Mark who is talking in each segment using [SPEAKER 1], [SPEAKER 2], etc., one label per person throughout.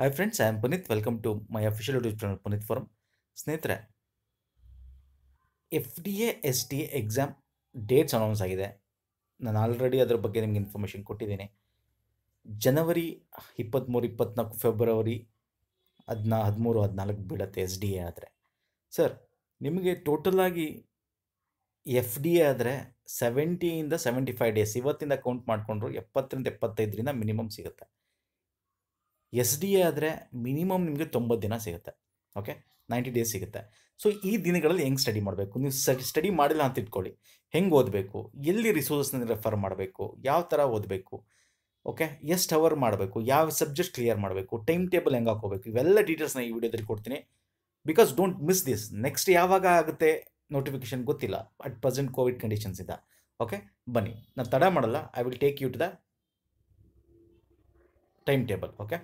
[SPEAKER 1] hi friends I am Puneet welcome to my official YouTube channel Puneet ಫಾರಂ ಸ್ನೇಹಿತರೆ F D A S T A exam dates announce ಆಗಿದೆ ನಾನು already ಅದರ ಬಗ್ಗೆ ನಿಮಗೆ ಇನ್ಫಾರ್ಮೇಷನ್ ಕೊಟ್ಟಿದ್ದೀನಿ ಜನವರಿ ಇಪ್ಪತ್ತ್ಮೂರು ಇಪ್ಪತ್ನಾಲ್ಕು ಫೆಬ್ರವರಿ ಹದಿನಾ ಹದಿಮೂರು ಹದಿನಾಲ್ಕು ಬೀಳುತ್ತೆ ಎಸ್ ಡಿ ಎ ಆದರೆ ಸರ್ ನಿಮಗೆ ಟೋಟಲಾಗಿ ಎಫ್ ಡಿ ಎ ಆದರೆ ಸೆವೆಂಟಿಯಿಂದ ಸೆವೆಂಟಿ ಫೈವ್ ಡೇಸ್ ಇವತ್ತಿಂದ ಕೌಂಟ್ ಮಾಡಿಕೊಂಡ್ರು ಎಪ್ಪತ್ತರಿಂದ ಎಪ್ಪತ್ತೈದರಿಂದ ಮಿನಿಮಮ್ ಸಿಗುತ್ತೆ ಎಸ್ ಡಿ ಎ ಆದರೆ ಮಿನಿಮಮ್ ನಿಮಗೆ ತೊಂಬತ್ತು ದಿನ ಸಿಗುತ್ತೆ ಓಕೆ ನೈಂಟಿ ಡೇಸ್ ಸಿಗುತ್ತೆ ಸೊ ಈ ದಿನಗಳಲ್ಲಿ ಹೆಂಗೆ ಸ್ಟಡಿ ಮಾಡಬೇಕು ನೀವು ಸ್ಟಡಿ ಮಾಡಿಲ್ಲ ಅಂತ ಇಟ್ಕೊಳ್ಳಿ ಹೆಂಗೆ ಓದಬೇಕು ಎಲ್ಲಿ ರಿಸೋರ್ಸ್ನ ರೆಫರ್ ಮಾಡಬೇಕು ಯಾವ ಥರ ಓದಬೇಕು ಓಕೆ ಎಷ್ಟು ಅವರ್ ಮಾಡಬೇಕು ಯಾವ ಸಬ್ಜೆಕ್ಟ್ ಕ್ಲಿಯರ್ ಮಾಡಬೇಕು ಟೈಮ್ ಟೇಬಲ್ ಹೆಂಗೆ ಹಾಕೋಬೇಕು ಇವೆಲ್ಲ ಡೀಟೇಲ್ಸ್ನ ಈ ವಿಡಿಯೋದಲ್ಲಿ ಕೊಡ್ತೀನಿ because don't miss this next ಯಾವಾಗ ಆಗುತ್ತೆ ನೋಟಿಫಿಕೇಶನ್ ಗೊತ್ತಿಲ್ಲ ಅಟ್ ಪ್ರೆಸೆಂಟ್ ಕೋವಿಡ್ ಕಂಡೀಷನ್ಸ್ ಇದೆ ಓಕೆ ಬನ್ನಿ ನಾನು ತಡ ಮಾಡಲ್ಲ I will take you to the time table okay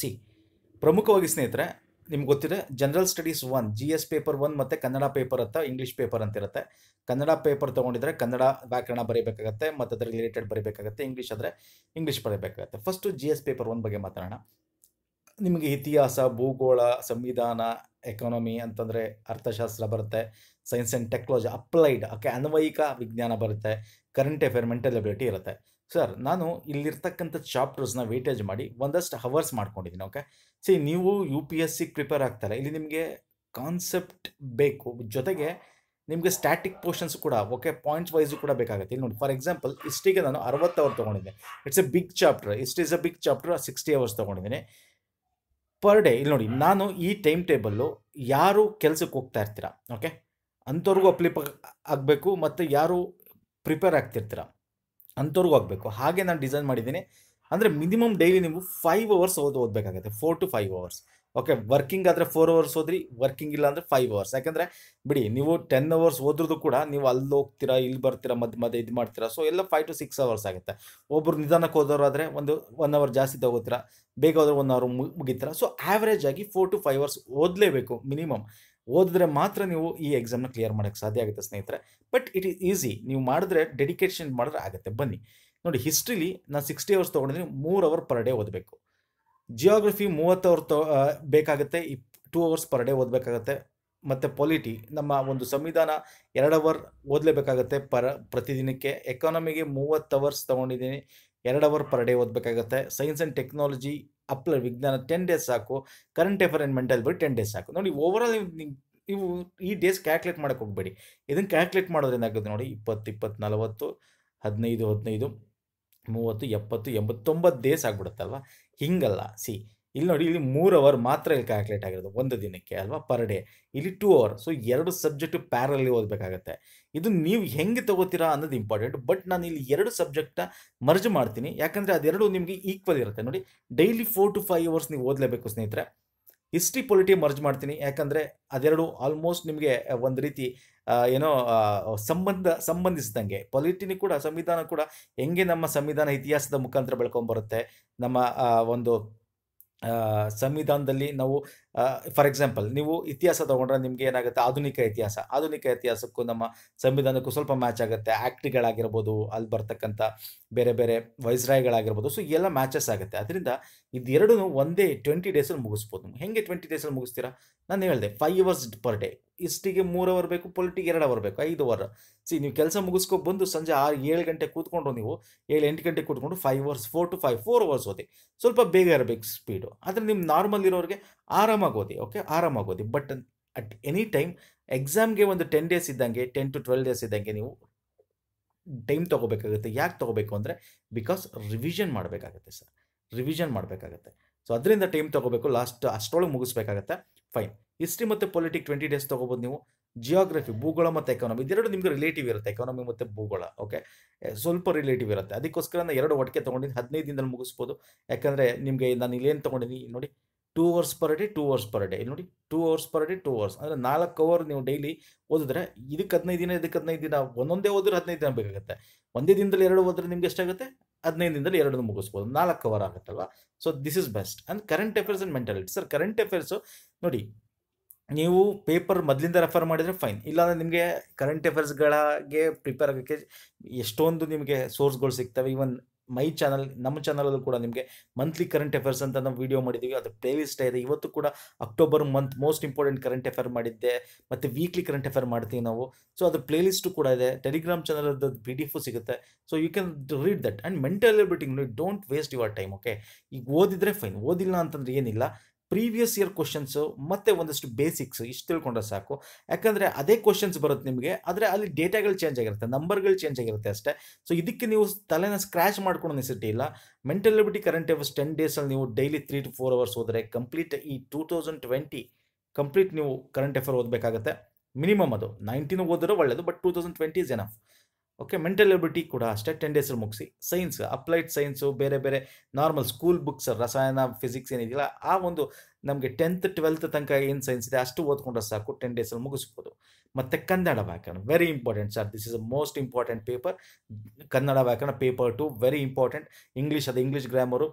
[SPEAKER 1] see ಪ್ರಮುಖವಾಗಿ ಸ್ನೇಹಿತರೆ ನಿಮ್ಗೆ ಗೊತ್ತಿದೆ general studies one G S paper one ಮತ್ತು ಕನ್ನಡ ಪೇಪರ್ ಅಂತ ಇಂಗ್ಲೀಷ್ ಪೇಪರ್ ಅಂತಿರುತ್ತೆ ಕನ್ನಡ ಪೇಪರ್ ತೊಗೊಂಡಿದ್ರೆ ಕನ್ನಡ ವ್ಯಾಕರಣ ಬರೀಬೇಕಾಗತ್ತೆ ಮತ್ತು ಅದರ ರಿಲೇಟೆಡ್ ಬರೀಬೇಕಾಗತ್ತೆ ಇಂಗ್ಲೀಷ್ ಆದರೆ ಇಂಗ್ಲೀಷ್ ಬರೀಬೇಕಾಗತ್ತೆ first G S paper one ಬಗ್ಗೆ ಮಾತಾಡೋಣ ನಿಮಗೆ ಇತಿಹಾಸ ಭೂಗೋಳ ಸಂವಿಧಾನ ಎಕಾನಮಿ ಅಂತಂದರೆ ಅರ್ಥಶಾಸ್ತ್ರ ಬರುತ್ತೆ science and technology applied okay ಅನ್ವಯಿಕ ವಿಜ್ಞಾನ ಬರುತ್ತೆ ಕರೆಂಟ್ ಅಫೇರ್ ಮೆಂಟಲ್ ಅಬಿಲಿಟಿ ಇರುತ್ತೆ ಸರ್ ನಾನು ಇಲ್ಲಿರ್ತಕ್ಕಂಥ ಚಾಪ್ಟರ್ಸ್ನ ವೇಟೇಜ್ ಮಾಡಿ ಒಂದಷ್ಟು ಹವರ್ಸ್ ಮಾಡ್ಕೊಂಡಿದ್ದೀನಿ ಓಕೆ ಸಿ ನೀವು U P S C prepare ಆಗ್ತಾರೆ ಇಲ್ಲಿ ನಿಮಗೆ ಕಾನ್ಸೆಪ್ಟ್ ಬೇಕು ಜೊತೆಗೆ ನಿಮಗೆ ಸ್ಟ್ಯಾಟಿಕ್ ಪೋರ್ಷನ್ಸ್ ಕೂಡ ಓಕೆ ಪಾಯಿಂಟ್ಸ್ ವೈಸು ಕೂಡ ಬೇಕಾಗುತ್ತೆ ಇಲ್ಲಿ ನೋಡಿ ಫಾರ್ ಎಕ್ಸಾಂಪಲ್ ಇಷ್ಟಿಗೆ ನಾನು ಅರವತ್ತು ಅವರ್ ತೊಗೊಂಡಿದ್ದೆ it's a big chapter is is a big chapter sixty hours ತೊಗೊಂಡಿದ್ದೀನಿ ಪರ್ ಡೇ ಇಲ್ಲಿ ನೋಡಿ ನಾನು ಈ ಟೈಮ್ ಟೇಬಲ್ಲು ಯಾರು ಕೆಲಸಕ್ಕೆ ಹೋಗ್ತಾ ಇರ್ತೀರಾ ಓಕೆ ಅಂಥವ್ರಿಗೂ ಅಪ್ಲಿಪ್ ಆಗಬೇಕು ಮತ್ತು ಯಾರು ಪ್ರಿಪೇರ್ ಆಗ್ತಿರ್ತೀರಾ ಅಂಥವ್ರಿಗೂ ಆಗಬೇಕು ಹಾಗೆ ನಾನು ಡಿಸೈನ್ ಮಾಡಿದ್ದೀನಿ ಅಂದರೆ ಮಿನಿಮಮ್ ಡೈಲಿ ನೀವು ಫೈವ್ ಅವರ್ಸ್ ಓದು ಓದಬೇಕಾಗುತ್ತೆ four to five hours okay working ಆದರೆ ಫೋರ್ ಅವರ್ಸ್ ಓದ್ರಿ ವರ್ಕಿಂಗ್ ಇಲ್ಲ ಅಂದರೆ ಫೈವ್ ಅವರ್ಸ್ ಯಾಕೆಂದರೆ ಬಿಡಿ ನೀವು ಟೆನ್ ಅವರ್ಸ್ ಓದ್ರದ್ದು ಕೂಡ ನೀವು ಅಲ್ಲಿ ಹೋಗ್ತೀರಾ ಇಲ್ಲಿ ಬರ್ತೀರಾ ಮಧ್ಯ ಮಧ್ಯೆ ಇದು ಮಾಡ್ತೀರಾ ಸೊ ಎಲ್ಲ ಫೈವ್ ಟು ಸಿಕ್ಸ್ ಅವರ್ಸ್ ಆಗುತ್ತೆ ಒಬ್ಬರು ನಿಧಾನಕ್ಕೆ ಆದರೆ ಒಂದು ಒನ್ ಅವರ್ ಜಾಸ್ತಿ ತಗೋತೀರಾ ಬೇಗ ಹೋದ್ರೆ ಒನ್ ಅವರ್ ಮುಗಿತೀರಾ ಸೊ ಆ್ಯಾವ್ರೇಜ್ ಆಗಿ ಫೋರ್ ಟು ಫೈವ್ ಅವರ್ಸ್ ಓದಲೇಬೇಕು ಮಿನಿಮಮ್ ಓದಿದ್ರೆ ಮಾತ್ರ ನೀವು ಈ ಎಕ್ಸಾಮ್ನ ಕ್ಲಿಯರ್ ಮಾಡೋಕ್ಕೆ ಸಾಧ್ಯ ಆಗುತ್ತೆ ಸ್ನೇಹಿತರೆ ಬಟ್ ಇಟ್ ಈಸ್ ಈಸಿ ನೀವು ಮಾಡಿದ್ರೆ ಡೆಡಿಕೇಶನ್ ಮಾಡಿದ್ರೆ ಆಗುತ್ತೆ ಬನ್ನಿ ನೋಡಿ ಹಿಸ್ಟ್ರಿಲಿ ನಾನು ಸಿಕ್ಸ್ಟಿ ಅವರ್ಸ್ ತೊಗೊಂಡಿದ್ದೀನಿ ಮೂರು ಅವರ್ ಪರ್ ಡೇ ಓದಬೇಕು ಜಿಯೋಗ್ರಫಿ ಮೂವತ್ತು ಅವರ್ ತೊ ಬೇಕಾಗುತ್ತೆ ಇಪ್ ಟೂ ಅವರ್ಸ್ ಪರ್ ಡೇ ಓದಬೇಕಾಗತ್ತೆ ಮತ್ತು ಪೊಲಿಟಿ ನಮ್ಮ ಒಂದು ಸಂವಿಧಾನ ಎರಡು ಅವರ್ ಓದಲೇಬೇಕಾಗತ್ತೆ ಪರ ಪ್ರತಿದಿನಕ್ಕೆ ಎಕಾನಮಿಗೆ ಮೂವತ್ತು ಅವರ್ಸ್ ತೊಗೊಂಡಿದ್ದೀನಿ ಎರಡು ಅವರ್ ಪರ್ ಡೇ ಓದಬೇಕಾಗತ್ತೆ ಸೈನ್ಸ್ ಆ್ಯಂಡ್ ಟೆಕ್ನಾಲಜಿ ಅಪ್ಲ ವಿಜ್ಞಾನ ಟೆನ್ ಡೇಸ್ ಸಾಕು ಕರೆಂಟ್ ಅಫೇರ್ ಆ್ಯಂಡ್ ಮೆಂಟಲ್ ಬರೀ ಟೆನ್ ಡೇಸ್ ಸಾಕು ನೋಡಿ ಓವರಾಲ್ ನೀವು ಈ ಡೇಸ್ ಕ್ಯಾಲ್ಕುಲೇಟ್ ಮಾಡೋಕೆ ಹೋಗ್ಬೇಡಿ ಇದನ್ನು ಕ್ಯಾಲ್ಕುಲೇಟ್ ಮಾಡೋದ್ರಿಂದ ಆಗುತ್ತೆ ನೋಡಿ ಇಪ್ಪತ್ತು ಇಪ್ಪತ್ತು ನಲವತ್ತು ಹದಿನೈದು ಹದಿನೈದು ಮೂವತ್ತು ಎಪ್ಪತ್ತು ಎಂಬತ್ತೊಂಬತ್ತು ಡೇಸ್ ಆಗ್ಬಿಡುತ್ತಲ್ವ ಹಿಂಗಲ್ಲ ಸಿ ಇಲ್ಲಿ ನೋಡಿ ಇಲ್ಲಿ ಮೂರು ಅವರ್ ಮಾತ್ರ ಇಲ್ಲಿ ಕ್ಯಾಲ್ಕುಲೇಟ್ ಆಗಿರೋದು ಒಂದು ದಿನಕ್ಕೆ ಅಲ್ವಾ ಪರ್ ಡೇ ಇಲ್ಲಿ ಟೂ ಅವರ್ ಸೊ ಎರಡು ಸಬ್ಜೆಕ್ಟ್ ಪ್ಯಾರಲ್ಲಿ ಓದಬೇಕಾಗತ್ತೆ ಇದು ನೀವು ಹೆಂಗೆ ತಗೋತೀರಾ ಅನ್ನೋದು ಇಂಪಾರ್ಟೆಂಟ್ ಬಟ್ ನಾನು ಇಲ್ಲಿ ಎರಡು ಸಬ್ಜೆಕ್ಟ್ನ ಮರ್ಜ್ ಮಾಡ್ತೀನಿ ಯಾಕಂದರೆ ಅದೆರಡು ನಿಮಗೆ ಈಕ್ವಲ್ ಇರುತ್ತೆ ನೋಡಿ daily four to five hours ನೀವು ಓದಲೇಬೇಕು ಸ್ನೇಹಿತರೆ ಹಿಸ್ಟ್ರಿ ಪೊಲಿಟಿ ಮರ್ಜ್ ಮಾಡ್ತೀನಿ ಯಾಕಂದರೆ ಅದೆರಡು ಆಲ್ಮೋಸ್ಟ್ ನಿಮಗೆ ಒಂದು ರೀತಿ ಏನೋ ಸಂಬಂಧ ಸಂಬಂಧಿಸಿದಂಗೆ ಪೊಲಿಟಿನಿ ಕೂಡ ಸಂವಿಧಾನ ಕೂಡ ಹೆಂಗೆ ನಮ್ಮ ಸಂವಿಧಾನ ಇತಿಹಾಸದ ಮುಖಾಂತರ ಬೆಳ್ಕೊಂಬರುತ್ತೆ ನಮ್ಮ ಒಂದು ಸಂವಿಧಾನದಲ್ಲಿ ನಾವು ಫಾರ್ ಎಕ್ಸಾಂಪಲ್ ನೀವು ಇತಿಹಾಸ ತಗೊಂಡ್ರೆ ನಿಮಗೆ ಏನಾಗುತ್ತೆ ಆಧುನಿಕ ಇತಿಹಾಸ ಆಧುನಿಕ ಇತಿಹಾಸಕ್ಕೂ ನಮ್ಮ ಸಂವಿಧಾನಕ್ಕೂ ಸ್ವಲ್ಪ ಮ್ಯಾಚ್ ಆಗುತ್ತೆ ಆ್ಯಕ್ಟ್ಗಳಾಗಿರ್ಬೋದು ಅಲ್ಲಿ ಬರ್ತಕ್ಕಂಥ ಬೇರೆ ಬೇರೆ ವೈಸ್ರಾಯ್ಗಳಾಗಿರ್ಬೋದು ಸೊ ಎಲ್ಲ ಮ್ಯಾಚಸ್ ಆಗುತ್ತೆ ಅದರಿಂದ ಇದೆರಡೂ ಒಂದೇ ಟ್ವೆಂಟಿ ಡೇಸಲ್ಲಿ ಮುಗಿಸ್ಬೋದು ನೀವು ಹೆಂಗೆ ಟ್ವೆಂಟಿ ಡೇಸಲ್ಲಿ ಮುಗಿಸ್ತೀರಾ ನಾನು ಹೇಳಿದೆ ಫೈವ್ ಅವರ್ಸ್ ಪರ್ ಡೇ ಇಷ್ಟಿಗೆ ಮೂರು ಅವರ್ ಬೇಕು ಪೊಲಿಟಿಗೆ ಎರಡು ಅವರ್ ಬೇಕು ಐದು ಅವರ್ ಸಿ ನೀವು ಕೆಲಸ ಮುಗಿಸ್ಕೊಂಡು ಬಂದು ಸಂಜೆ ಆರು ಏಳು ಗಂಟೆ ಕೂತ್ಕೊಂಡ್ರು ನೀವು ಏಳು ಎಂಟು ಗಂಟೆ ಕೂತ್ಕೊಂಡು five hours four to five four hours ಓದಿ ಸ್ವಲ್ಪ ಬೇಗ ಇರಬೇಕು ಸ್ಪೀಡು ಆದರೆ ನಿಮ್ಮ ನಾರ್ಮಲ್ ಇರೋರಿಗೆ ಆರಾಮ ಆರಾಮಾಗಿ ಓದಿ ಓಕೆ ಆರಾಮಾಗಿ ಓದಿ ಬಟ್ ಅಟ್ ಎನಿ ಟೈಮ್ ಎಕ್ಸಾಮ್ಗೆ ಒಂದು ಟೆನ್ ಡೇಸ್ ಇದ್ದಂಗೆ ಟೆನ್ ಟು ಟ್ವೆಲ್ ಡೇಸ್ ಇದ್ದಂಗೆ ನೀವು ಟೈಮ್ ತೊಗೋಬೇಕಾಗುತ್ತೆ ಯಾಕೆ ತೊಗೋಬೇಕು ಅಂದರೆ ಬಿಕಾಸ್ ರಿವಿಷನ್ ಮಾಡಬೇಕಾಗುತ್ತೆ ಸರ್ ರಿವಿಷನ್ ಮಾಡಬೇಕಾಗುತ್ತೆ ಸೊ ಅದರಿಂದ ಟೈಮ್ ತೊಗೋಬೇಕು ಲಾಸ್ಟ್ ಅಷ್ಟೊಳಗೆ ಮುಗಿಸ್ಬೇಕಾಗತ್ತೆ ಫೈನ್ ಹಿಸ್ಟ್ರಿ ಮತ್ತು ಪೊಲಿಟಿಕ್ ಟ್ವೆಂಟಿ ಡೇಸ್ ತೊಗೋಬೋದು ನೀವು ಜಿಯೋಗ್ರಫಿ ಭೂಗೋಳ ಮತ್ತು ಎಕಾನಮಿ ಇದೆರಡು ನಿಮಗೆ ರಿಲೇಟಿವ್ ಇರುತ್ತೆ ಎಕಾನಮಿ ಮತ್ತು ಭೂಗೋಳ ಓಕೆ ಸ್ವಲ್ಪ ರಿಲೇಟಿವ್ ಇರುತ್ತೆ ಅದಕ್ಕೋಸ್ಕರ ನಾನು ಎರಡು ಒಟ್ಟಿಗೆ ತೊಗೊಂಡಿದ್ದು ಹದಿನೈದು ದಿನದಲ್ಲಿ ಮುಗಿಸ್ಬೋದು ಯಾಕಂದರೆ ನಿಮಗೆ ನಾನು ಇಲ್ಲೇನು ತೊಗೊಂಡಿದ್ದೀನಿ ನೋಡಿ two hours per day two hours per day ನೋಡಿ two hours per day two hours ಅಂದರೆ ನಾಲ್ಕು ಅವರ್ ನೀವು ಡೈಲಿ ಓದಿದ್ರೆ ಇದಕ್ಕೆ ಹದಿನೈದು ದಿನ ಇದಕ್ಕೆ ಹದಿನೈದು ದಿನ ಒಂದೊಂದೇ ಓದಿದ್ರೆ ಹದಿನೈದು ದಿನ ಬೇಕಾಗುತ್ತೆ ಒಂದೇ ದಿನದಲ್ಲಿ ಎರಡು ಓದಿದ್ರೆ ನಿಮ್ಗೆ ಎಷ್ಟಾಗುತ್ತೆ ಹದಿನೈದು ದಿನದಲ್ಲಿ ಎರಡು ಮುಗಿಸ್ಬೋದು ನಾಲ್ಕು ಅವರ್ ಆಗುತ್ತಲ್ವಾ so this is best and current affairs and mentality sir current affairs ನೋಡಿ ನೀವು ಪೇಪರ್ ಮೊದಲಿಂದ ರೆಫರ್ ಮಾಡಿದರೆ ಫೈನ್ ಇಲ್ಲಾಂದರೆ ನಿಮಗೆ ಕರೆಂಟ್ ಅಫೇರ್ಸ್ಗಳಾಗೆ ಪ್ರಿಪೇರ್ ಆಗೋಕ್ಕೆ ಎಷ್ಟೊಂದು ನಿಮಗೆ ಸೋರ್ಸ್ಗಳು ಸಿಗ್ತವೆ ಈವನ್ ಮೈ ಚಾನಲ್ ನಮ್ಮ ಚಾನಲಲ್ಲೂ ಕೂಡ ನಿಮಗೆ ಮಂತ್ಲಿ ಕರೆಂಟ್ ಅಫೇರ್ಸ್ ಅಂತ ನಾವು ವಿಡಿಯೋ ಮಾಡಿದ್ದೀವಿ ಅದು ಪ್ಲೇ ಲಿಸ್ಟ್ ಇದೆ ಇವತ್ತು ಕೂಡ October month most important current affair ಮಾಡಿದ್ದೆ ಮತ್ತು ವೀಕ್ಲಿ ಕರೆಂಟ್ ಅಫೇರ್ ಮಾಡ್ತೀವಿ ನಾವು ಸೊ ಅದು ಪ್ಲೇ ಲಿಸ್ಟು ಕೂಡ ಇದೆ ಟೆಲಿಗ್ರಾಮ್ ಚಾನಲ್ ಅದು ಡಿ ಸಿಗುತ್ತೆ so you can read that and mental ability don't waste your time okay ಈಗ ಓದಿದ್ರೆ ಫೈನ್ ಓದಿಲ್ಲ ಅಂತಂದ್ರೆ ಏನಿಲ್ಲ ಪ್ರೀವಿಯಸ್ ಇಯರ್ ಕ್ವಶನ್ಸು ಮತ್ತು ಒಂದಷ್ಟು ಬೇಸಿಕ್ಸ್ ಇಷ್ಟು ತಿಳ್ಕೊಂಡ್ರೆ ಸಾಕು ಯಾಕಂದರೆ ಅದೇ ಕ್ವಶನ್ಸ್ ಬರುತ್ತೆ ನಿಮಗೆ ಆದರೆ ಅಲ್ಲಿ ಡೇಟಾಗಳು ಚೇಂಜ್ ಆಗಿರುತ್ತೆ ನಂಬರ್ಗಳು ಚೇಂಜ್ ಆಗಿರುತ್ತೆ ಅಷ್ಟೇ ಸೊ ಇದಕ್ಕೆ ನೀವು ತಲೆನ ಸ್ಕ್ರ್ಯಾಚ್ ಮಾಡ್ಕೊಂಡು ನೆಸಿಟಿ ಇಲ್ಲ mental ability current hours ten ಡೇಸಲ್ಲಿ ನೀವು daily three two four hours ಹೋದರೆ ಕಂಪ್ಲೀಟ್ ಈ ಟೂ ತೌಸಂಡ್ ಟ್ವೆಂಟಿ ಕಂಪ್ಲೀಟ್ ನೀವು ಕರೆಂಟ್ ಅಫೇರ್ ಓದಬೇಕಾಗತ್ತೆ ಮಿನಿಮಮ್ ಅದು ನೈನ್ಟೀನ್ ಓದಿದ್ರೆ ಒಳ್ಳೆಯದು but two thousand twenty is enough okay mental ability ಕೂಡ ಅಷ್ಟೇ ಟೆನ್ ಡೇಸಲ್ಲಿ ಮುಗಿಸಿ ಸೈನ್ಸ್ ಅಪ್ಲೈಡ್ ಸೈನ್ಸು ಬೇರೆ ಬೇರೆ ನಾರ್ಮಲ್ ಸ್ಕೂಲ್ ಬುಕ್ಸ್ ರಸಾಯನ ಫಿಸಿಕ್ಸ್ ಏನಿದೆಯಲ್ಲ ಆ ಒಂದು ನಮಗೆ ಟೆಂತ್ ಟ್ವೆಲ್ತ್ ತನಕ ಏನು ಸೈನ್ಸ್ ಇದೆ ಅಷ್ಟು ಓದ್ಕೊಂಡ್ರೆ ಸಾಕು ಟೆನ್ ಡೇಸಲ್ಲಿ ಮುಗಿಸ್ಬೋದು ಮತ್ತು ಕನ್ನಡ ವ್ಯಾಕರಣ very important sir this is a most important paper Kannada ವ್ಯಾಕರಣ paper two very important English ಅದು ಇಂಗ್ಲೀಷ್ ಗ್ರಾಮರು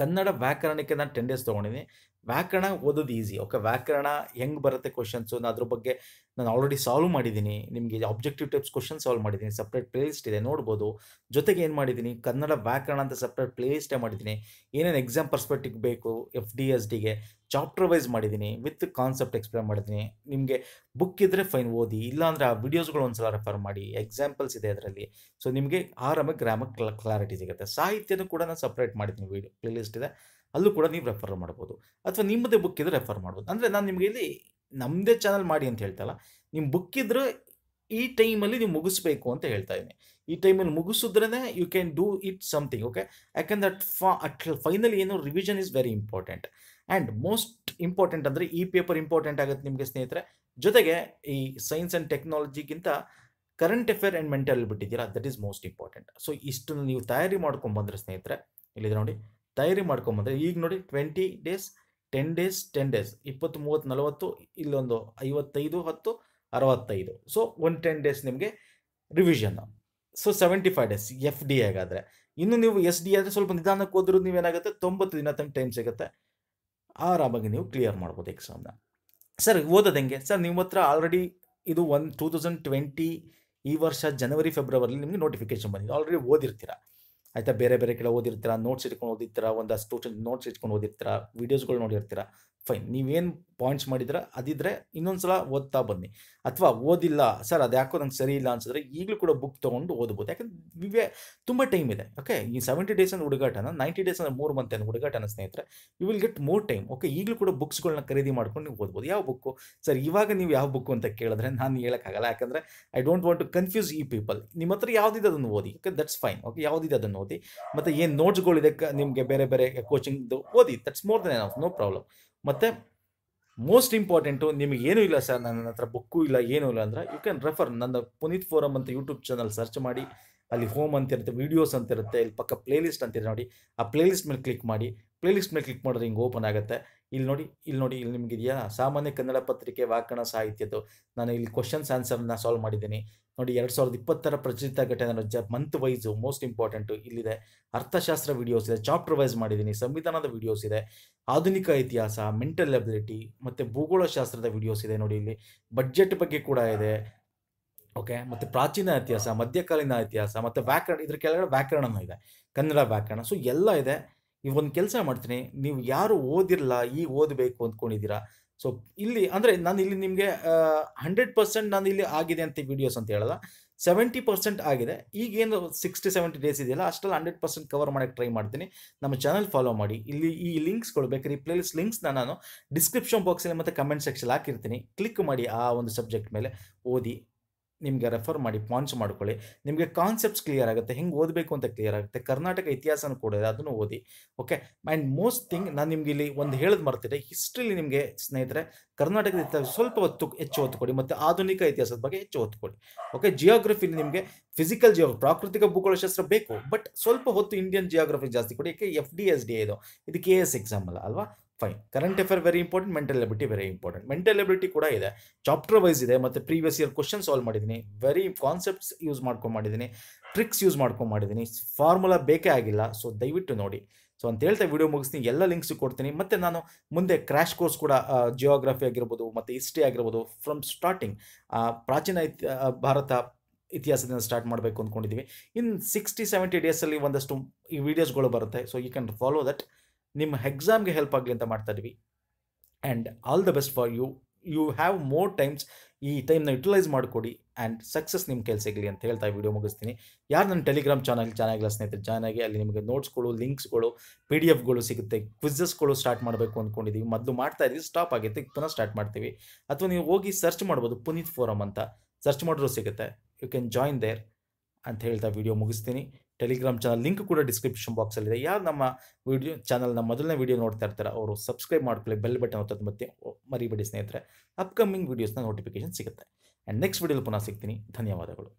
[SPEAKER 1] ಕನ್ನಡ ವ್ಯಾಕರಣಕ್ಕೆ ನಾನು ಟೆನ್ ಡೇಸ್ ತೊಗೊಂಡಿನಿ ವ್ಯಾಕರಣ ಓದೋದು ಈಸಿ ಓಕೆ ವ್ಯಾಕರಣ ಹೆಂಗೆ ಬರುತ್ತೆ ಕ್ವಶನ್ಸು ನಾನು ಅದ್ರ ಬಗ್ಗೆ ನಾನು ಆಲ್ರೆಡಿ ಸಾಲ್ವ್ ಮಾಡಿದ್ದೀನಿ ನಿಮಗೆ ಆಬ್ಜೆಕ್ಟಿವ್ ಟೈಪ್ಸ್ ಕ್ವಶನ್ ಸಾಲ್ವ್ ಮಾಡಿದ್ದೀನಿ ಸಪ್ರೇಟ್ ಪ್ಲೇಲಿಸ್ಟ್ ಇದೆ ನೋಡ್ಬೋದು ಜೊತೆಗೆ ಏನು ಮಾಡಿದ್ದೀನಿ ಕನ್ನಡ ವ್ಯಾಕರಣ ಅಂತ ಸಪ್ರೇಟ್ ಪ್ಲೇಲಿಸ್ಟೇ ಮಾಡಿದ್ದೀನಿ ಏನೇನು ಎಕ್ಸಾಮ್ ಪರ್ಸ್ಪೆಕ್ಟಿವ್ ಬೇಕು ಎಫ್ ಡಿ ಎಸ್ ಡಿಗೆ ಚಾಪ್ಟರ್ ವೈಸ್ ಮಾಡಿದ್ದೀನಿ ವಿತ್ ಕಾನ್ಸೆಪ್ಟ್ ಎಕ್ಸ್ಪ್ಲೇನ್ ಮಾಡಿದ್ದೀನಿ ನಿಮಗೆ ಬುಕ್ ಇದ್ದರೆ ಫೈನ್ ಓದಿ ಇಲ್ಲಾಂದರೆ ಆ ವಿಡಿಯೋಸ್ಗಳು ಒಂದು ಸಲ ರೆಫರ್ ಮಾಡಿ ಎಕ್ಸಾಂಪಲ್ಸ್ ಇದೆ ಅದರಲ್ಲಿ ಸೊ ನಿಮಗೆ ಆರಾಮಾಗಿ ಗ್ರಾಮಕ್ಕೆ ಕ್ಲಾರಿಟಿ ಸಿಗುತ್ತೆ ಸಾಹಿತ್ಯನೂ ಕೂಡ ನಾನು ಸಪ್ರೇಟ್ ಮಾಡಿದ್ದೀನಿ ವಿಡಿಯೋ ಪ್ಲೇಲಿಸ್ಟ್ ಇದೆ ಅಲ್ಲೂ ಕೂಡ ನೀವು ರೆಫರ್ ಮಾಡ್ಬೋದು ಅಥವಾ ನಿಮ್ಮದೇ ಬುಕ್ ಇದ್ದರೆ ರೆಫರ್ ಮಾಡ್ಬೋದು ಅಂದರೆ ನಾನು ನಿಮಗೆ ಇಲ್ಲಿ ನಮ್ಮದೇ ಚಾನಲ್ ಮಾಡಿ ಅಂತ ಹೇಳ್ತಲ್ಲ ನಿಮ್ಮ ಬುಕ್ ಇದ್ದರೆ ಈ ಟೈಮಲ್ಲಿ ನೀವು ಮುಗಿಸ್ಬೇಕು ಅಂತ ಹೇಳ್ತಾ ಇದ್ದೀನಿ ಈ ಟೈಮಲ್ಲಿ ಮುಗಿಸಿದ್ರೇ you can do it something okay ಯಾಕೆಂದ್ರೆ ಫಾ ಅಟ್ ಫೈನಲಿ ಏನು revision is very important and most important ಅಂದರೆ ಈ ಪೇಪರ್ ಇಂಪಾರ್ಟೆಂಟ್ ಆಗುತ್ತೆ ನಿಮಗೆ ಸ್ನೇಹಿತರೆ ಜೊತೆಗೆ ಈ ಸೈನ್ಸ್ ಆ್ಯಂಡ್ ಟೆಕ್ನಾಲಜಿಗಿಂತ ಕರೆಂಟ್ ಅಫೇರ್ ಆ್ಯಂಡ್ ಮೆಂಟಲ್ ಬಿಟ್ಟಿದ್ದೀರಾ that is most important so ಇಷ್ಟನ್ನು ನೀವು ತಯಾರಿ ಮಾಡ್ಕೊಂಡು ಬಂದರೆ ಸ್ನೇಹಿತರೆ ಇಲ್ಲಿದೆ ನೋಡಿ ತಯಾರಿ ಮಾಡ್ಕೊಂಬಂದ್ರೆ ಈಗ ನೋಡಿ twenty days ten days ten days ಇಪ್ಪತ್ತು ಮೂವತ್ತು ನಲವತ್ತು ಇಲ್ಲೊಂದು ಐವತ್ತೈದು ಹತ್ತು ಅರವತ್ತೈದು ಸೊ ಒನ್ ಟೆನ್ ಡೇಸ್ ನಿಮಗೆ revision so seventy five days F D ಹಾಗಾದರೆ ಇನ್ನು ನೀವು ಎಸ್ ಡಿ ಆದರೆ ಸ್ವಲ್ಪ ನಿಧಾನಕ್ಕೆ ಹೋದ್ರೂ ನೀವೇನಾಗುತ್ತೆ ತೊಂಬತ್ತು ದಿನ ತನಕ ಟೈಮ್ ಸಿಗುತ್ತೆ ಆರಾಮಾಗಿ ನೀವು ಕ್ಲಿಯರ್ ಮಾಡ್ಬೋದು ಎಕ್ಸಾಮ್ನ ಸರ್ ಓದೋದು ಹೆಂಗೆ ಸರ್ ನಿಮ್ಮ ಹತ್ರ ಆಲ್ರೆಡಿ ಇದು ಒನ್ ಟೂ ತೌಸಂಡ್ ಟ್ವೆಂಟಿ ಈ ವರ್ಷ ಜನವರಿ ಫೆಬ್ರವರಿಲಿ ನಿಮಗೆ ನೋಟಿಫಿಕೇಶನ್ ಬಂದಿದೆ ಆಲ್ರೆಡಿ ಓದಿರ್ತೀರಾ ಆಯ್ತಾ ಬೇರೆ ಬೇರೆ ಕಡೆ ಓದಿರ್ತೀರಾ ನೋಟ್ಸ್ ಇಟ್ಕೊಂಡು ಓದಿರ್ತೀರ ಒಂದಷ್ಟು ನೋಟ್ಸ್ ಇಟ್ಕೊಂಡು ಓದಿರ್ತೀರಾ ವೀಡಿಯೋಸ್ಗಳು ನೋಡಿರ್ತೀರಾ ಫೈನ್ ನೀವೇನು ಪಾಯಿಂಟ್ಸ್ ಮಾಡಿದ್ರೆ ಅದಿದ್ರೆ ಇನ್ನೊಂದ್ಸಲ ಓದ್ತಾ ಬನ್ನಿ ಅಥವಾ ಓದಿಲ್ಲ ಸರ್ ಅದು ಯಾಕೋ ನಂಗೆ ಸರಿ ಇಲ್ಲ ಅನ್ಸಿದ್ರೆ ಈಗಲೂ ಕೂಡ ಬುಕ್ ತೊಗೊಂಡು ಓದ್ಬೋದು ಯಾಕಂದ್ರೆ ವಿವೇ ತುಂಬ ಟೈಮ್ ಇದೆ ಓಕೆ ಈ ಸೆವೆಂಟಿ ಡೇಸ್ ಅಂದ್ರೆ ಹುಡುಗಾಟನ ನೈಂಟಿ ಡೇಸ್ ಅಂದ್ರೆ ಮೂರು ಮಂತ್ ಅನ್ನ ಹುಡುಗಾಟನ ಸ್ನೇಹಿತರೆ you will get more time okay ಈಗಲೂ ಕೂಡ ಬುಕ್ಸ್ಗಳನ್ನ ಖರೀದಿ ಮಾಡ್ಕೊಂಡು ನೀವು ಓದ್ಬೋದು ಯಾವ ಬುಕ್ಕು ಸರ್ ಇವಾಗ ನೀವು ಯಾವ ಬುಕ್ಕು ಅಂತ ಕೇಳಿದ್ರೆ ನಾನು ಹೇಳೋಕ್ಕಾಗಲ್ಲ ಯಾಕಂದರೆ I don't want to confuse ಈ ಪೀಪಲ್ ನಿಮ್ಮ ಹತ್ರ ಯಾವ್ದಿದೆ ಅದನ್ನು ಓದಿ ಓಕೆ ದಟ್ಸ್ ಫೈನ್ ಓಕೆ ಯಾವುದಿದೆ ಅದನ್ನು ಓದಿ ಮತ್ತು ಏನು ನೋಟ್ಸ್ಗಳಿದೆ ನಿಮಗೆ ಬೇರೆ ಬೇರೆ ಕೋಚಿಂಗ್ದು ಓದಿ that's more enough no problem ಮತ್ತು ಮೋಸ್ಟ್ ಇಂಪಾರ್ಟೆಂಟು ನಿಮಗೇನೂ ಇಲ್ಲ ಸರ್ ನನ್ನ ಹತ್ರ ಬುಕ್ಕು ಇಲ್ಲ ಏನೂ ಇಲ್ಲ ಅಂದರೆ ಯು ಕ್ಯಾನ್ ರೆಫರ್ ನನ್ನ ಪುನೀತ್ ಫೋರಮ್ ಅಂತ ಯೂಟ್ಯೂಬ್ ಚಾನಲ್ ಸರ್ಚ್ ಮಾಡಿ ಅಲ್ಲಿ ಹೋಮ್ ಅಂತಿರುತ್ತೆ ವೀಡಿಯೋಸ್ ಇರುತ್ತೆ ಇಲ್ಲಿ ಪಕ್ಕ ಪ್ಲೇಲಿಸ್ಟ್ ಅಂತಿದೆ ನೋಡಿ ಆ ಪ್ಲೇಲಿಸ್ಟ್ ಮೇಲೆ ಕ್ಲಿಕ್ ಮಾಡಿ ಪ್ಲೇಲಿಸ್ಟ್ ಮೇಲೆ ಕ್ಲಿಕ್ ಮಾಡಿದ್ರೆ ಹಿಂಗೆ ಓಪನ್ ಆಗುತ್ತೆ ಇಲ್ಲಿ ನೋಡಿ ಇಲ್ಲಿ ನೋಡಿ ಇಲ್ಲಿ ನಿಮಗೆ ಇದೆಯಾ ಸಾಮಾನ್ಯ ಕನ್ನಡ ಪತ್ರಿಕೆ ವ್ಯಾಕರಣ ಸಾಹಿತ್ಯದ್ದು ನಾನು ಇಲ್ಲಿ ಕ್ವಶನ್ಸ್ ಆನ್ಸರ್ನ ಸಾಲ್ವ್ ಮಾಡಿದ್ದೀನಿ ನೋಡಿ ಎರಡು ಸಾವಿರದ ಇಪ್ಪತ್ತರ ಪ್ರಚಲಿತ ಘಟನೆ ಜ ಮಂತ್ ವೈಸು ಮೋಸ್ಟ್ ಇಂಪಾರ್ಟೆಂಟು ಇಲ್ಲಿದೆ ಅರ್ಥಶಾಸ್ತ್ರ ವೀಡಿಯೋಸ್ ಇದೆ ಚಾಪ್ಟರ್ ವೈಸ್ ಮಾಡಿದ್ದೀನಿ ಸಂವಿಧಾನದ ವೀಡಿಯೋಸ್ ಇದೆ ಆಧುನಿಕ ಇತಿಹಾಸ ಮೆಂಟಲ್ ಎಬಿಲಿಟಿ ಮತ್ತು ಭೂಗೋಳಶಾಸ್ತ್ರದ ವೀಡಿಯೋಸ್ ಇದೆ ನೋಡಿ ಇಲ್ಲಿ ಬಡ್ಜೆಟ್ ಬಗ್ಗೆ ಕೂಡ ಇದೆ ಓಕೆ ಮತ್ತು ಪ್ರಾಚೀನ ಇತಿಹಾಸ ಮಧ್ಯಕಾಲೀನ ಇತಿಹಾಸ ಮತ್ತು ವ್ಯಾಕರಣ ಇದ್ರ ಕೆಳಗಡೆ ವ್ಯಾಕರಣನೂ ಇದೆ ಕನ್ನಡ ವ್ಯಾಕರಣ ಸೊ ಎಲ್ಲ ಇದೆ ಒಂದು ಕೆಲಸ ಮಾಡ್ತೀನಿ ನೀವು ಯಾರು ಓದಿರಲ್ಲ ಈ ಓದಬೇಕು ಅಂದ್ಕೊಂಡಿದ್ದೀರಾ ಸೊ ಇಲ್ಲಿ ಅಂದರೆ ನಾನು ಇಲ್ಲಿ ನಿಮಗೆ ಹಂಡ್ರೆಡ್ ಪರ್ಸೆಂಟ್ ನಾನು ಇಲ್ಲಿ ಆಗಿದೆ ಅಂತ ವಿಡಿಯೋಸ್ ಅಂತ ಹೇಳಲ್ಲ ಸೆವೆಂಟಿ ಪರ್ಸೆಂಟ್ ಆಗಿದೆ ಈಗೇನು ಸಿಕ್ಸ್ಟಿ ಸೆವೆಂಟಿ ಡೇಸ್ ಇದೆಯಲ್ಲ ಅಷ್ಟೆಲ್ಲ ಹಂಡ್ರೆಡ್ ಪರ್ಸೆಂಟ್ ಕವರ್ ಮಾಡೋಕ್ಕೆ ಟ್ರೈ ಮಾಡ್ತೀನಿ ನಮ್ಮ ಚಾನಲ್ ಫಾಲೋ ಮಾಡಿ ಇಲ್ಲಿ ಈ ಲಿಂಕ್ಸ್ಗಳು ಬೇಕಾದ್ರೆ ಈ ಪ್ಲೇಲಿಸ್ಟ್ ಲಿಂಕ್ಸ್ನ ನಾನು ಡಿಸ್ಕ್ರಿಪ್ಷನ್ ಬಾಕ್ಸಲ್ಲಿ ಮತ್ತು ಕಮೆಂಟ್ ಸೆಕ್ಷನ್ ಹಾಕಿರ್ತೀನಿ ಕ್ಲಿಕ್ ಮಾಡಿ ಆ ಒಂದು ಸಬ್ಜೆಕ್ಟ್ ಮೇಲೆ ಓದಿ ನಿಮಗೆ ರೆಫರ್ ಮಾಡಿ ಪಾಂಚ್ ಮಾಡ್ಕೊಳ್ಳಿ ನಿಮಗೆ ಕಾನ್ಸೆಪ್ಟ್ಸ್ ಕ್ಲಿಯರ್ ಆಗುತ್ತೆ ಹೆಂಗೆ ಓದಬೇಕು ಅಂತ ಕ್ಲಿಯರ್ ಆಗುತ್ತೆ ಕರ್ನಾಟಕ ಇತಿಹಾಸನೂ ಕೂಡ ಇದೆ ಅದನ್ನು ಓದಿ ಓಕೆ ಆ್ಯಂಡ್ ಮೋಸ್ಟ್ ಥಿಂಗ್ ನಾನು ನಿಮ್ಗೆ ಇಲ್ಲಿ ಒಂದು ಹೇಳೋದು ಮರ್ತಿದೆ ಹಿಸ್ಟ್ರಿಲಿ ನಿಮಗೆ ಸ್ನೇಹಿತರೆ ಕರ್ನಾಟಕದ ಇತಿಹಾಸ ಸ್ವಲ್ಪ ಹೊತ್ತು ಹೆಚ್ಚು ಒತ್ತು ಕೊಡಿ ಮತ್ತು ಆಧುನಿಕ ಇತಿಹಾಸದ ಬಗ್ಗೆ ಹೆಚ್ಚು ಒತ್ತು ಓಕೆ ಜಿಯೋಗ್ರಫಿಲಿ ನಿಮಗೆ ಫಿಸಿಕಲ್ ಜಿಯೋ ಪ್ರಾಕೃತಿಕ ಭೂಗೋಳಶಾಸ್ತ್ರ ಬೇಕು ಬಟ್ ಸ್ವಲ್ಪ ಹೊತ್ತು ಇಂಡಿಯನ್ ಜಿಯೋಗ್ರಫಿ ಜಾಸ್ತಿ ಕೊಡಿ ಯಾಕೆ ಎಫ್ ಡಿ ಎಸ್ ಡಿ ಇದು ಇದು ಕೆ ಎಸ್ ಎಕ್ಸಾಮ್ ಅಲ್ಲ ಅಲ್ವಾ fine current affair very important mental ability very important mental ability ಕೂಡ ಇದೆ ಚಾಪ್ಟರ್ ವೈಸ್ ಇದೆ ಮತ್ತು ಪ್ರೀವಿಯಸ್ ಇಯರ್ ಕ್ವಶನ್ ಸಾಲ್ವ್ ಮಾಡಿದ್ದೀನಿ ವೆರಿ ಕಾನ್ಸೆಪ್ಟ್ಸ್ ಯೂಸ್ ಮಾಡ್ಕೊಂಡು ಮಾಡಿದ್ದೀನಿ ಟ್ರಿಕ್ಸ್ ಯೂಸ್ ಮಾಡ್ಕೊಂಡು ಮಾಡಿದ್ದೀನಿ ಫಾರ್ಮುಲಾ ಬೇಕೇ ಆಗಿಲ್ಲ ಸೊ ದಯವಿಟ್ಟು ನೋಡಿ ಸೊ ಅಂತ ಹೇಳ್ತಾ ವಿಡಿಯೋ ಮುಗಿಸ್ತೀನಿ ಎಲ್ಲ ಲಿಂಕ್ಸ್ ಕೊಡ್ತೀನಿ ಮತ್ತು ನಾನು ಮುಂದೆ ಕ್ರ್ಯಾಶ್ ಕೋರ್ಸ್ ಕೂಡ ಜಿಯೋಗ್ರಫಿ ಆಗಿರ್ಬೋದು ಮತ್ತು ಹಿಸ್ಟ್ರಿ ಆಗಿರ್ಬೋದು ಫ್ರಮ್ ಸ್ಟಾರ್ಟಿಂಗ್ ಪ್ರಾಚೀನ ಭಾರತ ಇತಿಹಾಸದಿಂದ ಸ್ಟಾರ್ಟ್ ಮಾಡಬೇಕು ಅಂದ್ಕೊಂಡಿದ್ದೀವಿ ಇನ್ ಸಿಕ್ಸ್ಟಿ ಸೆವೆಂಟಿ ಡೇಸಲ್ಲಿ ಒಂದಷ್ಟು ಈ ವಿಡಿಯೋಸ್ಗಳು ಬರುತ್ತೆ so you can follow that ನಿಮ್ಮ ಎಕ್ಸಾಮ್ಗೆ ಹೆಲ್ಪ್ ಆಗಲಿ ಅಂತ ಮಾಡ್ತಾ ಇದ್ವಿ and all the best for you you have more times ಈ ಟೈಮ್ನ ಯುಟಿಲೈಸ್ ಮಾಡಿಕೊಡಿ ಆ್ಯಂಡ್ ಸಕ್ಸಸ್ ನಿಮ್ಮ ಕೆಲಸ ಇರಲಿ ಅಂತ ಹೇಳ್ತಾ ಈ ವಿಡಿಯೋ ಮುಗಿಸ್ತೀನಿ ಯಾರು ನನ್ನ ಟೆಲಿಗ್ರಾಮ್ ಚಾನಲ್ ಚಾನಲ್ಗಳ ಸ್ನೇಹಿತರು ಜಾಯ್ನ್ ಆಗಿ ಅಲ್ಲಿ ನಿಮಗೆ ನೋಟ್ಸ್ಗಳು ಲಿಂಕ್ಸ್ಗಳು ಪಿ ಡಿ ಎಫ್ಗಳು ಸಿಗುತ್ತೆ ಕ್ವಿಝಸ್ಗಳು ಸ್ಟಾರ್ಟ್ ಮಾಡಬೇಕು ಅಂದ್ಕೊಂಡಿದ್ದೀವಿ ಮೊದಲು ಮಾಡ್ತಾ ಇದ್ದೀವಿ ಸ್ಟಾಪ್ ಆಗಿತ್ತು ಪುನಃ ಸ್ಟಾರ್ಟ್ ಮಾಡ್ತೀವಿ ಅಥವಾ ನೀವು ಹೋಗಿ ಸರ್ಚ್ ಮಾಡ್ಬೋದು ಪುನೀತ್ ಫೋರಮ್ ಅಂತ ಸರ್ಚ್ ಮಾಡಿದ್ರು ಸಿಗುತ್ತೆ ಯು ಕ್ಯಾನ್ ಜಾಯಿನ್ ದೇರ್ ಅಂತ ಹೇಳ್ತಾ ವಿಡಿಯೋ ಮುಗಿಸ್ತೀನಿ ಟೆಲಿಗ್ರಾಮ್ ಚಾನಲ್ ಲಿಂಕ್ ಕೂಡ ಡಿಸ್ಕ್ರಿಪ್ಷನ್ ಬಾಕ್ಸಲ್ಲಿದೆ ಯಾರು ನಮ್ಮ ವಿಡಿಯೋ ಚಾನಲ್ನ ಮೊದಲನೇ ವಿಡಿಯೋ ನೋಡ್ತಾ ಇರ್ತಾರೆ ಅವರು ಸಬ್ಸ್ಕ್ರೈಬ್ ಮಾಡ್ಕೊಳ್ಳಿ ಬೆಲ್ ಬಟನ್ ಹೊತ್ತದ ಮತ್ತೆ ಮರಿಬೇಡಿ ಸ್ನೇಹಿತರೆ ಅಪ್ಕಮಿಂಗ್ ವಿಡಿಯೋಸ್ನ ನೋಟಿಫಿಕೇಶನ್ ಸಿಗುತ್ತೆ ಆ್ಯಂಡ್ ನೆಕ್ಸ್ಟ್ ವಿಡಿಯೋಲಿ ಪುನಃ ಸಿಗ್ತೀನಿ ಧನ್ಯವಾದಗಳು